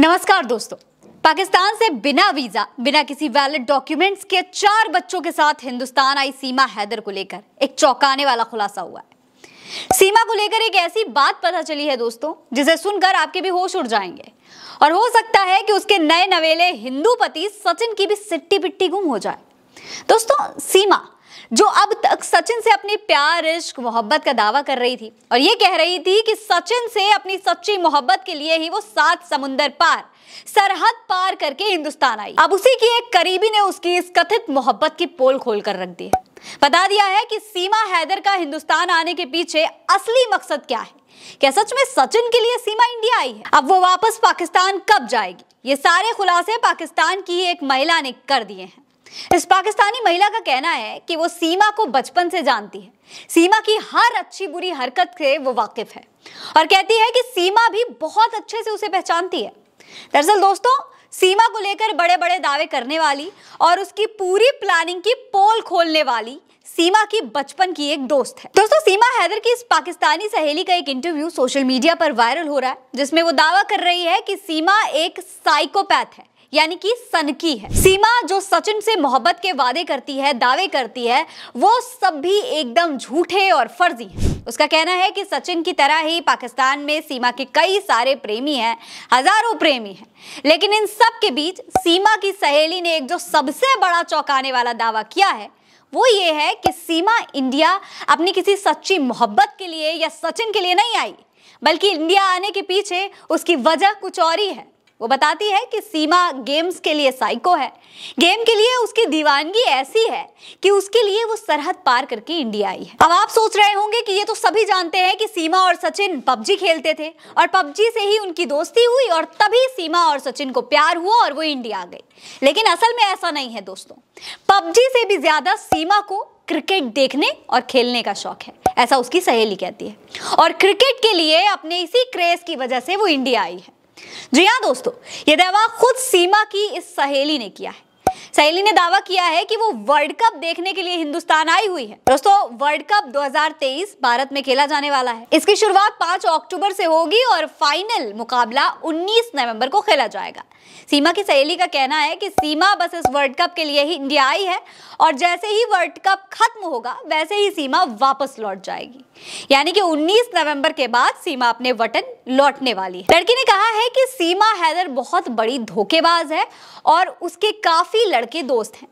नमस्कार दोस्तों पाकिस्तान से बिना वीजा बिना किसी वैलिड डॉक्यूमेंट्स के चार बच्चों के साथ हिंदुस्तान आई सीमा हैदर को लेकर एक चौंकाने वाला खुलासा हुआ है सीमा को लेकर एक ऐसी बात पता चली है दोस्तों जिसे सुनकर आपके भी होश उड़ जाएंगे और हो सकता है कि उसके नए नवेले हिंदू पति सचिन की भी सिट्टी पिट्टी गुम हो जाए दोस्तों सीमा जो अब तक सचिन से अपनी प्यार इश्क मोहब्बत का दावा कर रही थी और ये कह रही थी कि सचिन से अपनी सच्ची मोहब्बत के लिए ही वो सात समुंदर पार सरहद पार करके हिंदुस्तान आई अब उसी की एक करीबी ने उसकी इस कथित मोहब्बत की पोल खोल कर रख दी बता दिया है कि सीमा हैदर का हिंदुस्तान आने के पीछे असली मकसद क्या है क्या सच में सचिन के लिए सीमा इंडिया आई है अब वो वापस पाकिस्तान कब जाएगी ये सारे खुलासे पाकिस्तान की एक महिला ने कर दिए हैं इस पाकिस्तानी महिला का कहना है कि वो सीमा को बचपन से जानती है सीमा की हर अच्छी बुरी हरकत से वो वाकिफ है और कहती है कि सीमा भी बहुत अच्छे से उसे पहचानती है दरअसल दोस्तों सीमा को लेकर बड़े बड़े दावे करने वाली और उसकी पूरी प्लानिंग की पोल खोलने वाली सीमा की बचपन की एक दोस्त है दोस्तों सीमा हैदर की इस पाकिस्तानी सहेली का एक इंटरव्यू सोशल मीडिया पर वायरल हो रहा है जिसमें वो दावा कर रही है कि सीमा एक साइकोपैथ है यानी कि सनकी है सीमा जो सचिन से मोहब्बत के वादे करती है दावे करती है वो सब भी एकदम झूठे और फर्जी है उसका कहना है कि सचिन की तरह ही पाकिस्तान में सीमा के कई सारे प्रेमी हैं हजारों प्रेमी हैं लेकिन इन सब के बीच सीमा की सहेली ने एक जो सबसे बड़ा चौंकाने वाला दावा किया है वो ये है कि सीमा इंडिया अपनी किसी सच्ची मोहब्बत के लिए या सचिन के लिए नहीं आई बल्कि इंडिया आने के पीछे उसकी वजह कुछ और ही है वो बताती है कि सीमा गेम्स के लिए साइको है गेम के लिए उसकी दीवानगी ऐसी है कि उसके लिए वो सरहद पार करके इंडिया आई है अब आप सोच रहे होंगे कि ये तो सभी जानते हैं कि सीमा और सचिन पबजी खेलते थे और पबजी से ही उनकी दोस्ती हुई और तभी सीमा और सचिन को प्यार हुआ और वो इंडिया आ गई लेकिन असल में ऐसा नहीं है दोस्तों पबजी से भी ज्यादा सीमा को क्रिकेट देखने और खेलने का शौक है ऐसा उसकी सहेली कहती है और क्रिकेट के लिए अपने इसी क्रेज की वजह से वो इंडिया आई है जी हाँ दोस्तों ये दावा खुद सीमा की इस सहेली ने किया है सहेली ने दावा किया है कि वो वर्ल्ड कप देखने के लिए हिंदुस्तान आई हुई है दोस्तों वर्ल्ड कप 2023 भारत में खेला जाने वाला है इसकी शुरुआत 5 अक्टूबर से होगी और फाइनल मुकाबला 19 नवंबर को खेला जाएगा सीमा की सहेली का कहना है कि सीमा बस इस वर्ल्ड कप के लिए ही इंडिया आई है और जैसे ही वर्ल्ड कप खत्म होगा वैसे ही सीमा वापस लौट जाएगी यानी कि 19 नवंबर के बाद सीमा अपने वतन लौटने वाली है लड़की ने कहा है कि सीमा हैदर बहुत बड़ी धोखेबाज है और उसके काफी लड़के दोस्त हैं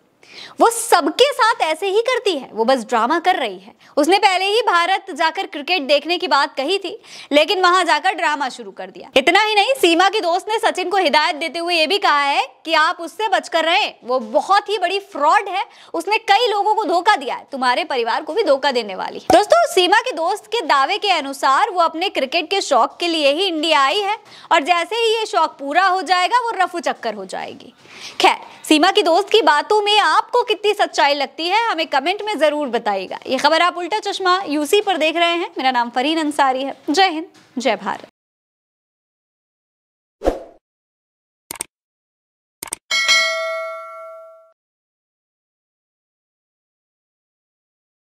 वो सबके साथ ऐसे ही करती है वो बस ड्रामा कर रही है उसने पहले ही भारत जाकर क्रिकेट देखने की बात कही थी लेकिन वहां जाकर ड्रामा शुरू कर दिया इतना ही नहीं सीमा के दोस्त ने सचिन को हिदायत देते हुए ये भी कहा है कि आप उससे बचकर रहे वो बहुत ही बड़ी फ्रॉड है उसने कई लोगों को धोखा दिया है तुम्हारे परिवार को भी धोखा देने वाली है दोस्तों सीमा के दोस्त के दावे के अनुसार वो अपने क्रिकेट के शौक के लिए ही इंडिया आई है और जैसे ही ये शौक पूरा हो जाएगा वो रफू चक्कर हो जाएगी खैर सीमा की दोस्त की बातों में आप आपको कितनी सच्चाई लगती है हमें कमेंट में ज़रूर बताइएगा ये खबर आप उल्टा चश्मा यूसी पर देख रहे हैं मेरा नाम फरीन अंसारी है जय हिंद जय भारत